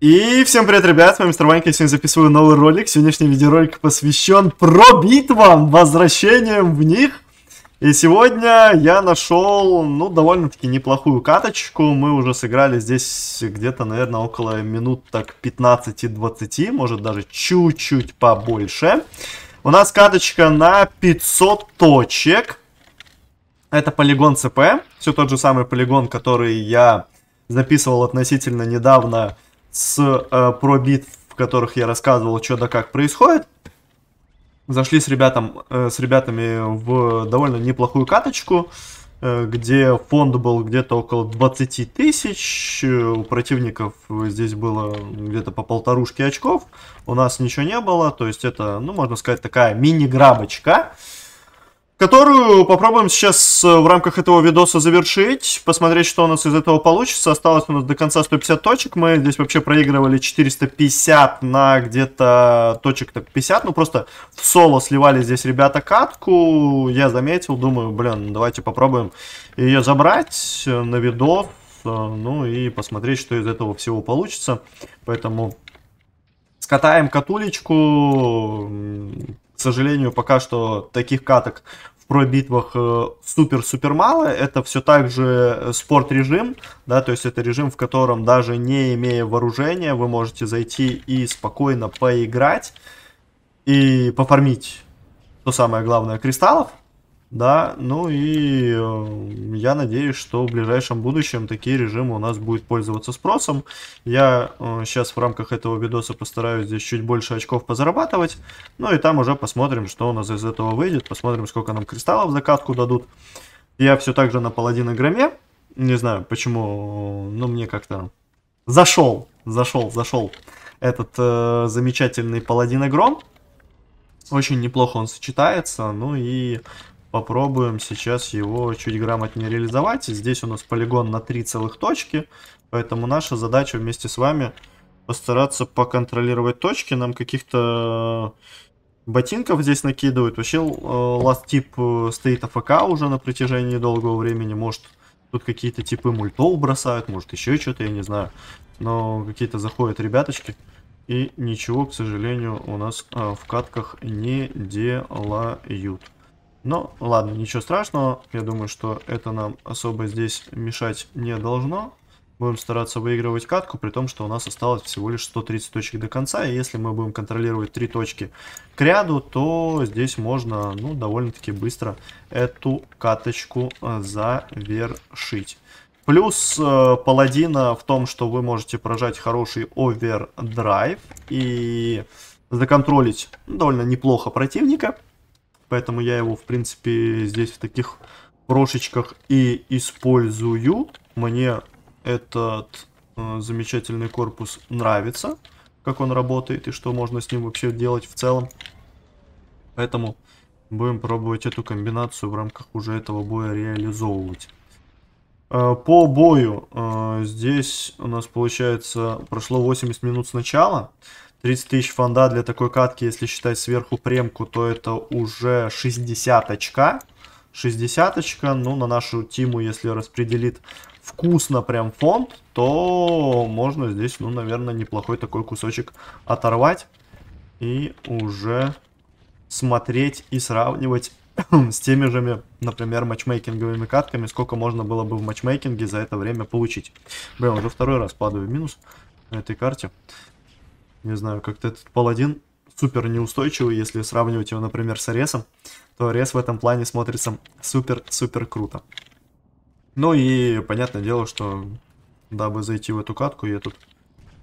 И всем привет, ребят, с вами Мистер Ванька, я сегодня записываю новый ролик. Сегодняшний видеоролик посвящен про битвам, возвращениям в них. И сегодня я нашел, ну, довольно-таки неплохую каточку. Мы уже сыграли здесь где-то, наверное, около минут так 15-20, может даже чуть-чуть побольше. У нас каточка на 500 точек. Это полигон ЦП, все тот же самый полигон, который я записывал относительно недавно с э, про в которых я рассказывал, что да как происходит. Зашли с, ребятам, э, с ребятами в довольно неплохую каточку, э, где фонд был где-то около 20 тысяч, э, у противников здесь было где-то по полторушке очков, у нас ничего не было, то есть это, ну, можно сказать, такая мини-грабочка. Э, которую попробуем сейчас э, в рамках этого видоса завершить, посмотреть, что у нас из этого получится. Осталось у нас до конца 150 точек, мы здесь вообще проигрывали 450 на где-то точек так 50, ну просто в соло сливали здесь ребята катку, я заметил, думаю, блин, давайте попробуем ее забрать э, на видос, э, ну и посмотреть, что из этого всего получится. Поэтому скатаем катулечку, к сожалению, пока что таких каток в про-битвах э, супер-супер мало. Это все так же э, спорт-режим, да, то есть это режим, в котором даже не имея вооружения, вы можете зайти и спокойно поиграть и пофармить, то самое главное, кристаллов. Да, ну и э, я надеюсь, что в ближайшем будущем такие режимы у нас будут пользоваться спросом. Я э, сейчас в рамках этого видоса постараюсь здесь чуть больше очков позарабатывать. Ну и там уже посмотрим, что у нас из этого выйдет. Посмотрим, сколько нам кристаллов за катку дадут. Я все так же на паладина громе. Не знаю, почему, но мне как-то зашел, зашел, зашел этот э, замечательный паладин гром. Очень неплохо он сочетается, ну и попробуем сейчас его чуть грамотнее реализовать. Здесь у нас полигон на три целых точки, поэтому наша задача вместе с вами постараться поконтролировать точки. Нам каких-то ботинков здесь накидывают. Вообще ласт тип стоит АФК уже на протяжении долгого времени. Может тут какие-то типы мультов бросают, может еще что-то, я не знаю. Но какие-то заходят ребяточки. И ничего, к сожалению, у нас э, в катках не делают. Но ладно, ничего страшного. Я думаю, что это нам особо здесь мешать не должно. Будем стараться выигрывать катку, при том, что у нас осталось всего лишь 130 точек до конца. И если мы будем контролировать 3 точки к ряду, то здесь можно ну, довольно-таки быстро эту каточку э, завершить. Плюс э, паладина в том, что вы можете прожать хороший овердрайв и законтролить довольно неплохо противника. Поэтому я его, в принципе, здесь в таких прошечках и использую. Мне этот э, замечательный корпус нравится, как он работает и что можно с ним вообще делать в целом. Поэтому будем пробовать эту комбинацию в рамках уже этого боя реализовывать. Э, по бою э, здесь у нас получается прошло 80 минут с начала. 30 тысяч фонда для такой катки, если считать сверху премку, то это уже 60 очка. 60 очка, ну, на нашу тиму, если распределит вкусно прям фонд, то можно здесь, ну, наверное, неплохой такой кусочек оторвать. И уже смотреть и сравнивать с теми же, например, матчмейкинговыми катками, сколько можно было бы в матчмейкинге за это время получить. Блин, уже второй раз падаю в минус на этой карте. Не знаю, как-то этот паладин супер неустойчивый, если сравнивать его, например, с Аресом, то Арес в этом плане смотрится супер-супер круто. Ну и понятное дело, что дабы зайти в эту катку, я тут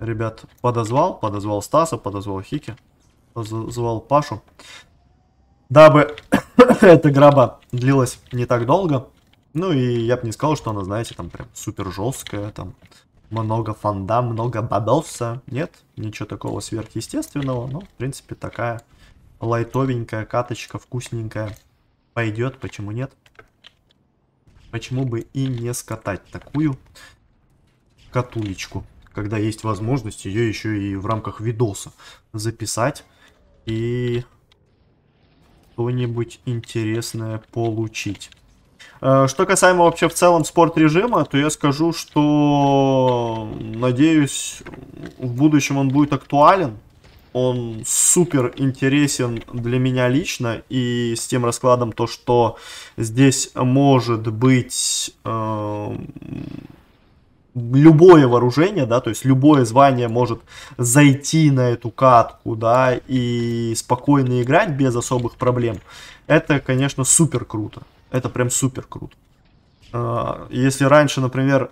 ребят подозвал, подозвал Стаса, подозвал Хики, подозвал Пашу, дабы эта граба длилась не так долго. Ну и я бы не сказал, что она, знаете, там прям супер жесткая, там много фанда, много бабелса. Нет, ничего такого сверхъестественного, но, в принципе, такая лайтовенькая каточка, вкусненькая. Пойдет, почему нет? Почему бы и не скатать такую катулечку, когда есть возможность ее еще и в рамках видоса записать и что-нибудь интересное получить. Э, что касаемо вообще в целом спорт режима, то я скажу, что надеюсь в будущем он будет актуален. Он супер интересен для меня лично и с тем раскладом то, что здесь может быть э, любое вооружение, да, то есть любое звание может зайти на эту катку, да, и спокойно играть без особых проблем. Это, конечно, супер круто это прям супер круто. А, если раньше, например,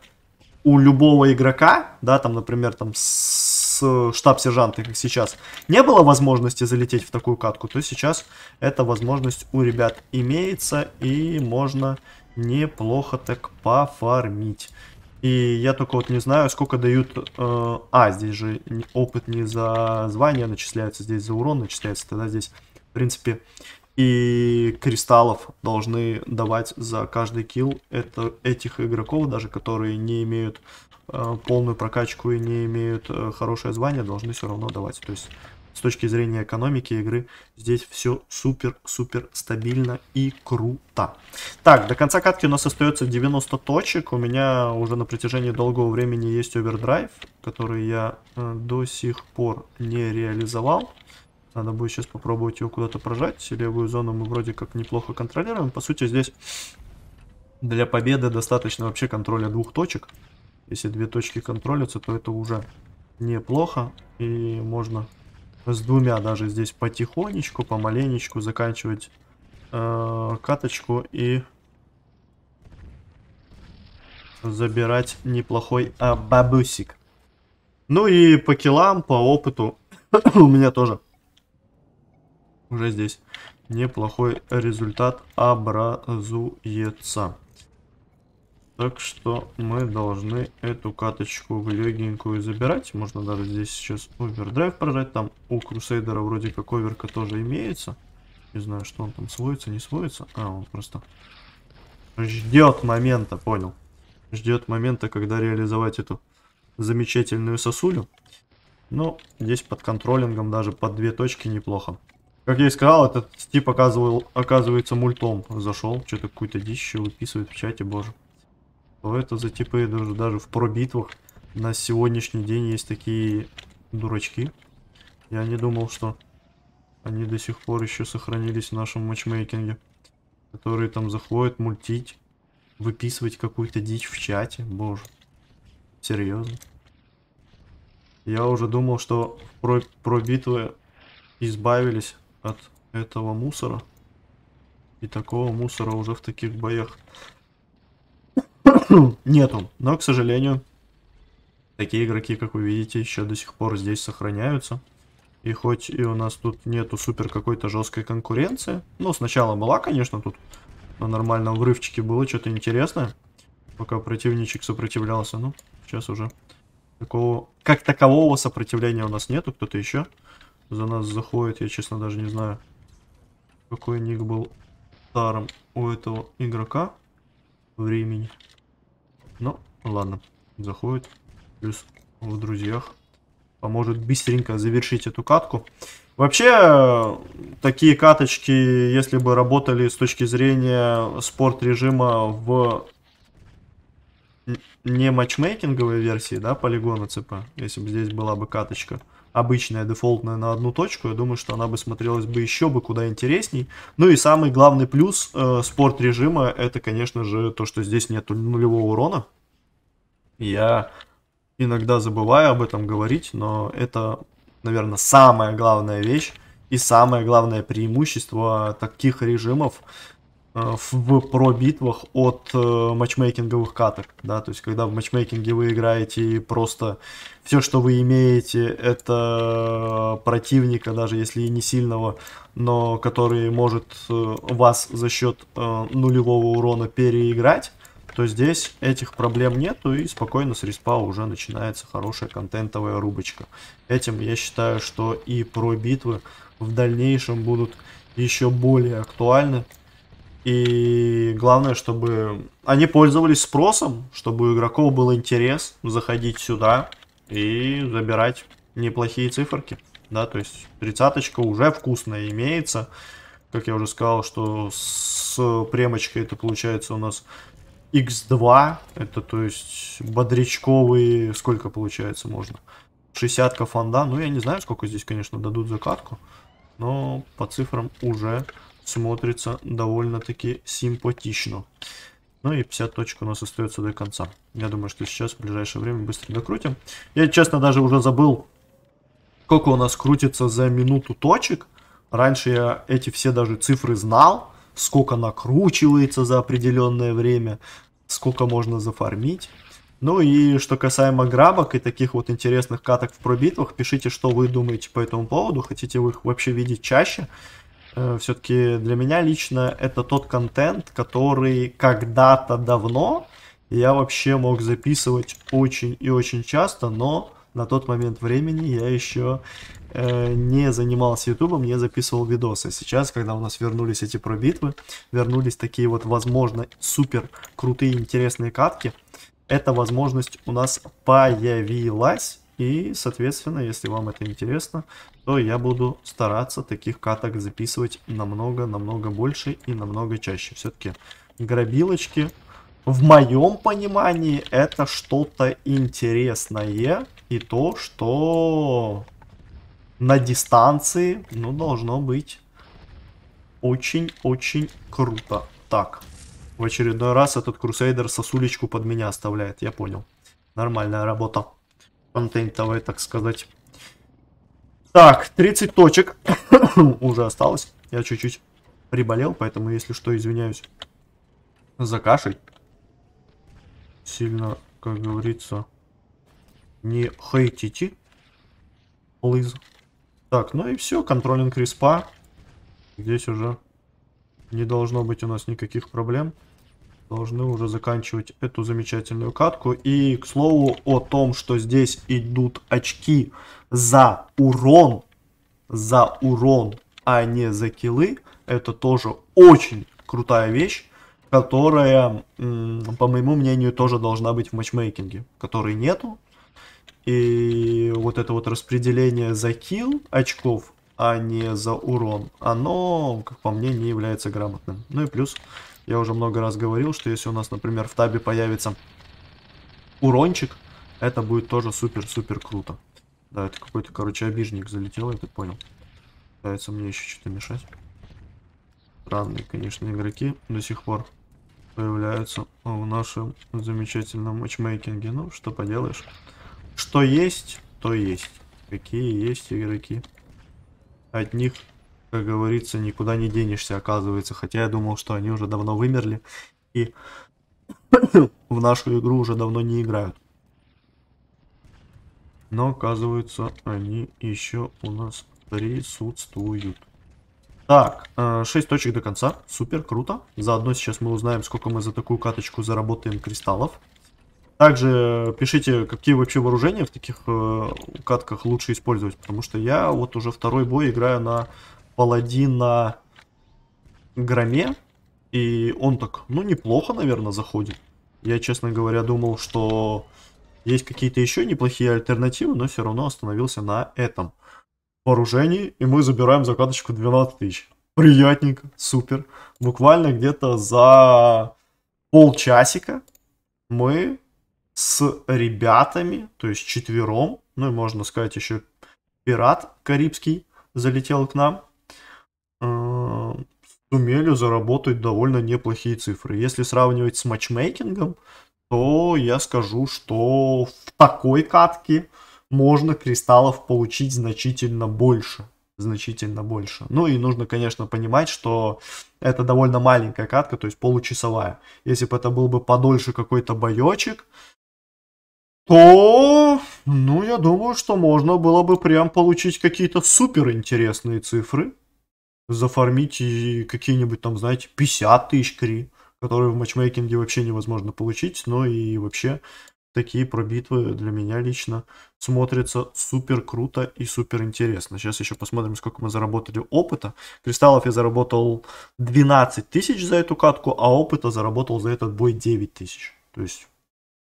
у любого игрока, да, там, например, там с штаб-сержанта, как сейчас, не было возможности залететь в такую катку, то сейчас эта возможность у ребят имеется, и можно неплохо так пофармить. И я только вот не знаю, сколько дают... Э, а, здесь же опыт не за звание начисляется, здесь за урон начисляется, тогда здесь, в принципе, и кристаллов должны давать за каждый килл это, этих игроков, даже которые не имеют э, полную прокачку и не имеют э, хорошее звание, должны все равно давать. То есть с точки зрения экономики игры здесь все супер-супер стабильно и круто. Так, до конца катки у нас остается 90 точек. У меня уже на протяжении долгого времени есть овердрайв, который я э, до сих пор не реализовал. Надо будет сейчас попробовать его куда-то прожать. Левую зону мы вроде как неплохо контролируем. По сути, здесь для победы достаточно вообще контроля двух точек. Если две точки контролятся, то это уже неплохо. И можно с двумя даже здесь потихонечку, помаленечку заканчивать э, каточку и забирать неплохой а, бабусик. Ну и по килам, по опыту у меня тоже уже здесь неплохой результат образуется. Так что мы должны эту каточку легенькую забирать. Можно даже здесь сейчас овердрайв прожать. Там у Крусейдера вроде как оверка тоже имеется. Не знаю, что он там сводится, не сводится. А, он просто ждет момента, понял. Ждет момента, когда реализовать эту замечательную сосулю. Но ну, здесь под контролингом даже под две точки неплохо. Как я и сказал, этот тип оказывал, оказывается мультом. Зашел, что-то какую-то дичь выписывает в чате, боже. Что это за типы даже, даже в пробитвах на сегодняшний день есть такие дурачки. Я не думал, что они до сих пор еще сохранились в нашем матчмейкинге. Которые там заходят мультить, выписывать какую-то дичь в чате, боже. Серьезно. Я уже думал, что про, про битвы избавились от этого мусора. И такого мусора уже в таких боях нету. Но, к сожалению, такие игроки, как вы видите, еще до сих пор здесь сохраняются. И хоть и у нас тут нету супер какой-то жесткой конкуренции. Ну, сначала была, конечно, тут на нормальном врывчике было что-то интересное. Пока противничек сопротивлялся. Ну, сейчас уже такого... Как такового сопротивления у нас нету. Кто-то еще за нас заходит, я честно даже не знаю, какой ник был старым у этого игрока времени. Ну, ладно, заходит, плюс в друзьях поможет быстренько завершить эту катку. Вообще, такие каточки, если бы работали с точки зрения спорт режима в не матчмейкинговой версии, да, полигона ЦП, если бы здесь была бы каточка, обычная дефолтная на одну точку, я думаю, что она бы смотрелась бы еще бы куда интересней. Ну и самый главный плюс э, спорт режима, это, конечно же, то, что здесь нет нулевого урона. Я иногда забываю об этом говорить, но это, наверное, самая главная вещь и самое главное преимущество таких режимов Э, в про-битвах от э, матчмейкинговых каток, да, то есть когда в матчмейкинге вы играете просто все, что вы имеете, это противника, даже если и не сильного, но который может э, вас за счет нулевого урона переиграть, то здесь этих проблем нету и спокойно с респа уже начинается хорошая контентовая рубочка. Этим я считаю, что и про битвы в дальнейшем будут еще более актуальны, и главное, чтобы они пользовались спросом, чтобы у игроков был интерес заходить сюда и забирать неплохие циферки. Да, то есть тридцаточка уже вкусная имеется. Как я уже сказал, что с премочкой это получается у нас x2. Это то есть бодрячковые... Сколько получается можно? 60 фонда. Ну, я не знаю, сколько здесь, конечно, дадут за катку. Но по цифрам уже смотрится довольно-таки симпатично. Ну и 50 точек у нас остается до конца. Я думаю, что сейчас в ближайшее время быстро докрутим. Я, честно, даже уже забыл, сколько у нас крутится за минуту точек. Раньше я эти все даже цифры знал, сколько накручивается за определенное время, сколько можно зафармить. Ну и что касаемо грабок и таких вот интересных каток в пробитвах, пишите, что вы думаете по этому поводу, хотите вы их вообще видеть чаще. Э, все-таки для меня лично это тот контент, который когда-то давно я вообще мог записывать очень и очень часто, но на тот момент времени я еще э, не занимался ютубом, не записывал видосы. Сейчас, когда у нас вернулись эти пробитвы, вернулись такие вот, возможно, супер крутые интересные катки, эта возможность у нас появилась. И, соответственно, если вам это интересно, то я буду стараться таких каток записывать намного-намного больше и намного чаще. Все-таки грабилочки, в моем понимании, это что-то интересное и то, что на дистанции, ну, должно быть очень-очень круто. Так, в очередной раз этот Крусейдер сосулечку под меня оставляет, я понял. Нормальная работа контентовая, так сказать. Так, 30 точек уже осталось. Я чуть-чуть приболел, поэтому, если что, извиняюсь за кашель. Сильно, как говорится, не хейтите. Лыз. Так, ну и все, контролинг респа. Здесь уже не должно быть у нас никаких проблем должны уже заканчивать эту замечательную катку. И, к слову, о том, что здесь идут очки за урон, за урон, а не за килы, это тоже очень крутая вещь, которая, по моему мнению, тоже должна быть в матчмейкинге, которой нету. И вот это вот распределение за килл очков, а не за урон, оно, как по мне, не является грамотным. Ну и плюс я уже много раз говорил, что если у нас, например, в табе появится урончик, это будет тоже супер-супер круто. Да, это какой-то, короче, обижник залетел, я так понял. Пытается мне еще что-то мешать. Странные, конечно, игроки до сих пор появляются в нашем замечательном матчмейкинге. Ну, что поделаешь. Что есть, то есть. Какие есть игроки. От них как говорится, никуда не денешься, оказывается. Хотя я думал, что они уже давно вымерли и в нашу игру уже давно не играют. Но, оказывается, они еще у нас присутствуют. Так, 6 э, точек до конца. Супер, круто. Заодно сейчас мы узнаем, сколько мы за такую каточку заработаем кристаллов. Также пишите, какие вообще вооружения в таких э, катках лучше использовать, потому что я вот уже второй бой играю на паладин на громе. И он так, ну неплохо, наверное, заходит. Я, честно говоря, думал, что есть какие-то еще неплохие альтернативы, но все равно остановился на этом вооружении. И мы забираем закладочку 12 тысяч. Приятненько, супер. Буквально где-то за полчасика мы с ребятами, то есть четвером, ну и можно сказать еще пират карибский залетел к нам, Э, сумели заработать довольно неплохие цифры. Если сравнивать с матчмейкингом, то я скажу, что в такой катке можно кристаллов получить значительно больше. Значительно больше. Ну и нужно, конечно, понимать, что это довольно маленькая катка, то есть получасовая. Если бы это был бы подольше какой-то боечек, то, ну, я думаю, что можно было бы прям получить какие-то супер интересные цифры зафармить какие-нибудь там, знаете, 50 тысяч кри, которые в матчмейкинге вообще невозможно получить, но ну и вообще такие пробитвы для меня лично смотрятся супер круто и супер интересно. Сейчас еще посмотрим, сколько мы заработали опыта. Кристаллов я заработал 12 тысяч за эту катку, а опыта заработал за этот бой 9 тысяч. То есть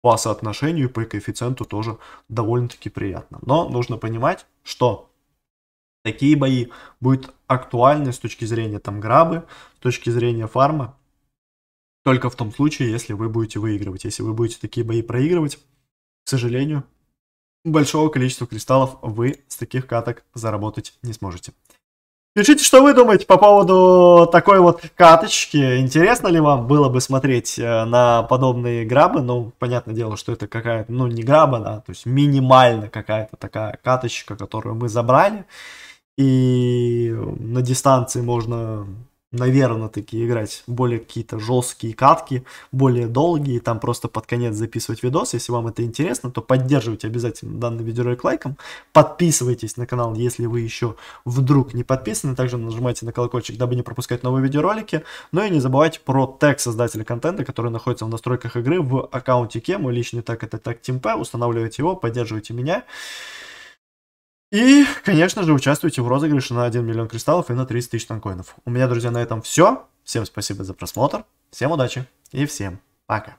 по соотношению, по коэффициенту тоже довольно-таки приятно. Но нужно понимать, что такие бои будут актуальны с точки зрения там грабы, с точки зрения фарма, только в том случае, если вы будете выигрывать. Если вы будете такие бои проигрывать, к сожалению, большого количества кристаллов вы с таких каток заработать не сможете. Пишите, что вы думаете по поводу такой вот каточки. Интересно ли вам было бы смотреть э, на подобные грабы? Ну, понятное дело, что это какая-то, ну, не граба, да, то есть минимально какая-то такая каточка, которую мы забрали. И э, на дистанции можно, наверное, таки играть более какие-то жесткие катки, более долгие, там просто под конец записывать видос. Если вам это интересно, то поддерживайте обязательно данный видеоролик лайком. Подписывайтесь на канал, если вы еще вдруг не подписаны. Также нажимайте на колокольчик, дабы не пропускать новые видеоролики. Ну и не забывайте про тег создателя контента, который находится в настройках игры в аккаунте Кем. Мой личный так это так TeamP. Устанавливайте его, поддерживайте меня. И, конечно же, участвуйте в розыгрыше на 1 миллион кристаллов и на 30 тысяч танкоинов. У меня, друзья, на этом все. Всем спасибо за просмотр, всем удачи и всем пока.